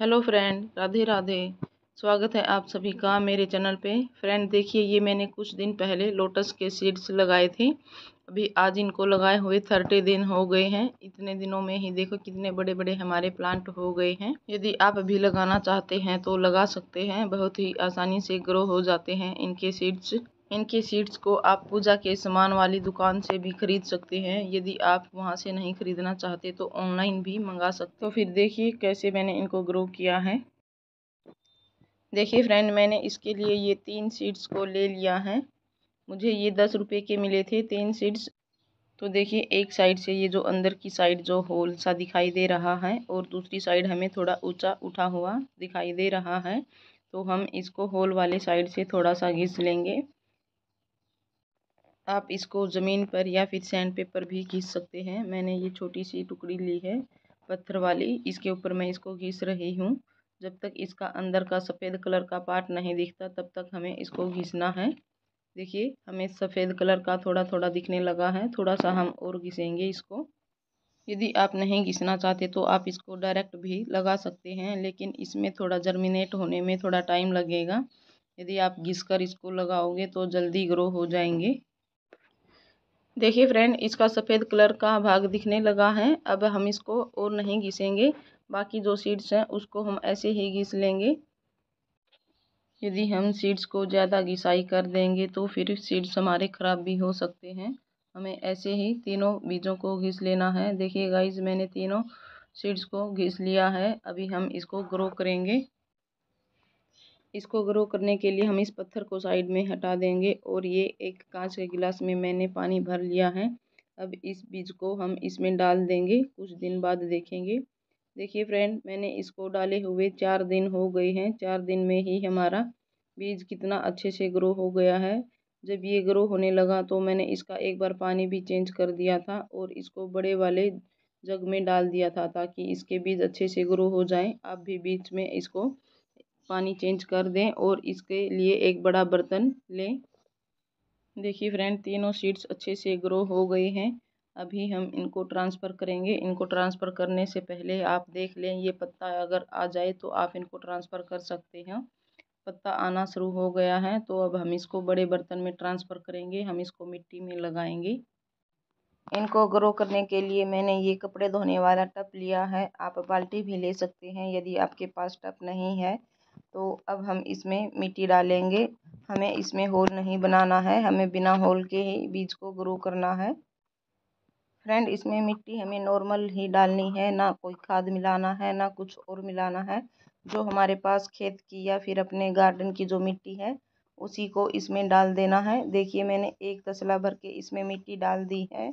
hello friend Radhe Radhe स्वागत है आप सभी का मेरे चैनल पे फ्रेंड देखिए ये मैंने कुछ दिन पहले लोटस के सीड्स लगाए थे अभी आज इनको लगाए हुए थर्टी दिन हो गए हैं इतने दिनों में ही देखो कितने बड़े बड़े हमारे प्लांट हो गए हैं यदि आप भी लगाना चाहते हैं तो लगा सकते हैं बहुत ही आसानी से ग्रो हो जाते हैं इनके सीड्स इनके सीड्स को आप पूजा के सामान वाली दुकान से भी खरीद सकते हैं यदि आप वहां से नहीं खरीदना चाहते तो ऑनलाइन भी मंगा सकते हो तो फिर देखिए कैसे मैंने इनको ग्रो किया है देखिए फ्रेंड मैंने इसके लिए ये तीन सीड्स को ले लिया है मुझे ये दस रुपये के मिले थे तीन सीड्स तो देखिए एक साइड से ये जो अंदर की साइड जो होल सा दिखाई दे रहा है और दूसरी साइड हमें थोड़ा ऊंचा उठा हुआ दिखाई दे रहा है तो हम इसको होल वाले साइड से थोड़ा सा घिस लेंगे आप इसको ज़मीन पर या फिर सैंड पेपर भी घीस सकते हैं मैंने ये छोटी सी टुकड़ी ली है पत्थर वाली इसके ऊपर मैं इसको घीस रही हूँ जब तक इसका अंदर का सफ़ेद कलर का पार्ट नहीं दिखता तब तक हमें इसको घिसना है देखिए हमें सफ़ेद कलर का थोड़ा थोड़ा दिखने लगा है थोड़ा सा हम और घिसेंगे इसको यदि आप नहीं घिसना चाहते तो आप इसको डायरेक्ट भी लगा सकते हैं लेकिन इसमें थोड़ा जर्मिनेट होने में थोड़ा टाइम लगेगा यदि आप घिस कर इसको लगाओगे तो जल्दी ग्रो हो जाएंगे देखिए फ्रेंड इसका सफ़ेद कलर का भाग दिखने लगा है अब हम इसको और नहीं घिसेंगे बाकी जो सीड्स हैं उसको हम ऐसे ही घिस लेंगे यदि हम सीड्स को ज़्यादा घिसाई कर देंगे तो फिर सीड्स हमारे ख़राब भी हो सकते हैं हमें ऐसे ही तीनों बीजों को घिस लेना है देखिए गाइज मैंने तीनों सीड्स को घिस लिया है अभी हम इसको ग्रो करेंगे इसको ग्रो करने के लिए हम इस पत्थर को साइड में हटा देंगे और ये एक कांच के गिलास में मैंने पानी भर लिया है अब इस बीज को हम इसमें डाल देंगे कुछ दिन बाद देखेंगे देखिए फ्रेंड मैंने इसको डाले हुए चार दिन हो गए हैं चार दिन में ही हमारा बीज कितना अच्छे से ग्रो हो गया है जब ये ग्रो होने लगा तो मैंने इसका एक बार पानी भी चेंज कर दिया था और इसको बड़े वाले जग में डाल दिया था ताकि इसके बीज अच्छे से ग्रो हो जाएं आप भी बीच में इसको पानी चेंज कर दें और इसके लिए एक बड़ा बर्तन लें देखिए फ्रेंड तीनों सीड्स अच्छे से ग्रो हो गए हैं अभी हम इनको ट्रांसफ़र करेंगे इनको ट्रांसफ़र करने से पहले आप देख लें ये पत्ता अगर आ जाए तो आप इनको ट्रांसफ़र कर सकते हैं पत्ता आना शुरू हो गया है तो अब हम इसको बड़े बर्तन में ट्रांसफ़र करेंगे हम इसको मिट्टी में लगाएंगे इनको ग्रो करने के लिए मैंने ये कपड़े धोने वाला टप लिया है आप बाल्टी भी ले सकते हैं यदि आपके पास टप नहीं है तो अब हम इसमें मिट्टी डालेंगे हमें इसमें होल नहीं बनाना है हमें बिना होल के ही बीज को ग्रो करना है फ्रेंड इसमें मिट्टी हमें नॉर्मल ही डालनी है ना कोई खाद मिलाना है ना कुछ और मिलाना है जो हमारे पास खेत की या फिर अपने गार्डन की जो मिट्टी है उसी को इसमें डाल देना है देखिए मैंने एक तसला भर के इसमें मिट्टी डाल दी है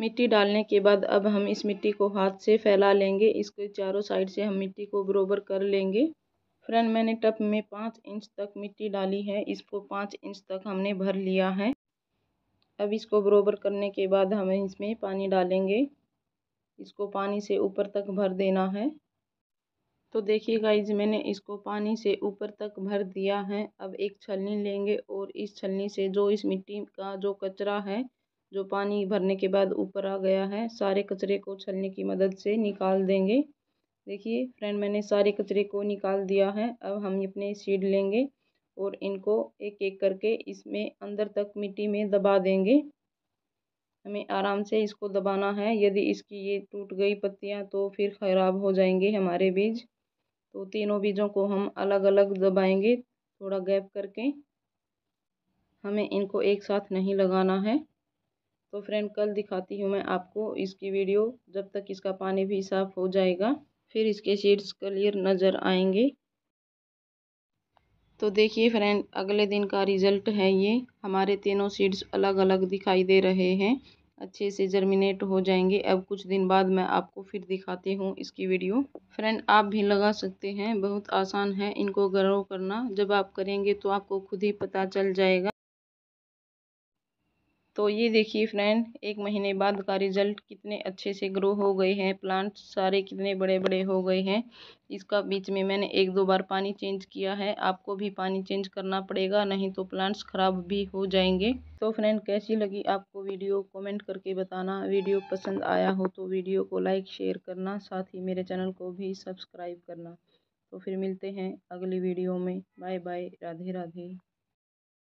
मिट्टी डालने के बाद अब हम इस मिट्टी को हाथ से फैला लेंगे इसके चारों साइड से हम मिट्टी को बरोबर कर लेंगे फ्रेंड मैंने टप में पाँच इंच तक मिट्टी डाली है इसको पाँच इंच तक हमने भर लिया है अब इसको बरोबर करने के बाद हम इसमें पानी डालेंगे इसको पानी से ऊपर तक भर देना है तो देखिए गाइज मैंने इसको पानी से ऊपर तक भर दिया है अब एक छलनी लेंगे और इस छलनी से जो इस मिट्टी का जो कचरा है जो पानी भरने के बाद ऊपर आ गया है सारे कचरे को छलनी की मदद से निकाल देंगे देखिए फ्रेंड मैंने सारे कचरे को निकाल दिया है अब हम अपने सीड लेंगे और इनको एक एक करके इसमें अंदर तक मिट्टी में दबा देंगे हमें आराम से इसको दबाना है यदि इसकी ये टूट गई पत्तियाँ तो फिर ख़राब हो जाएंगे हमारे बीज तो तीनों बीजों को हम अलग अलग दबाएंगे थोड़ा गैप करके हमें इनको एक साथ नहीं लगाना है तो फ्रेंड कल दिखाती हूँ मैं आपको इसकी वीडियो जब तक इसका पानी भी साफ़ हो जाएगा फिर इसके शेड्स क्लियर नज़र आएंगे तो देखिए फ्रेंड अगले दिन का रिज़ल्ट है ये हमारे तीनों सीड्स अलग अलग दिखाई दे रहे हैं अच्छे से जर्मिनेट हो जाएंगे अब कुछ दिन बाद मैं आपको फिर दिखाती हूँ इसकी वीडियो फ्रेंड आप भी लगा सकते हैं बहुत आसान है इनको ग्रो करना जब आप करेंगे तो आपको खुद ही पता चल जाएगा तो ये देखिए फ्रेंड एक महीने बाद का रिज़ल्ट कितने अच्छे से ग्रो हो गए हैं प्लांट सारे कितने बड़े बड़े हो गए हैं इसका बीच में मैंने एक दो बार पानी चेंज किया है आपको भी पानी चेंज करना पड़ेगा नहीं तो प्लांट्स ख़राब भी हो जाएंगे तो फ्रेंड कैसी लगी आपको वीडियो कमेंट करके बताना वीडियो पसंद आया हो तो वीडियो को लाइक शेयर करना साथ ही मेरे चैनल को भी सब्सक्राइब करना तो फिर मिलते हैं अगली वीडियो में बाय बाय राधे राधे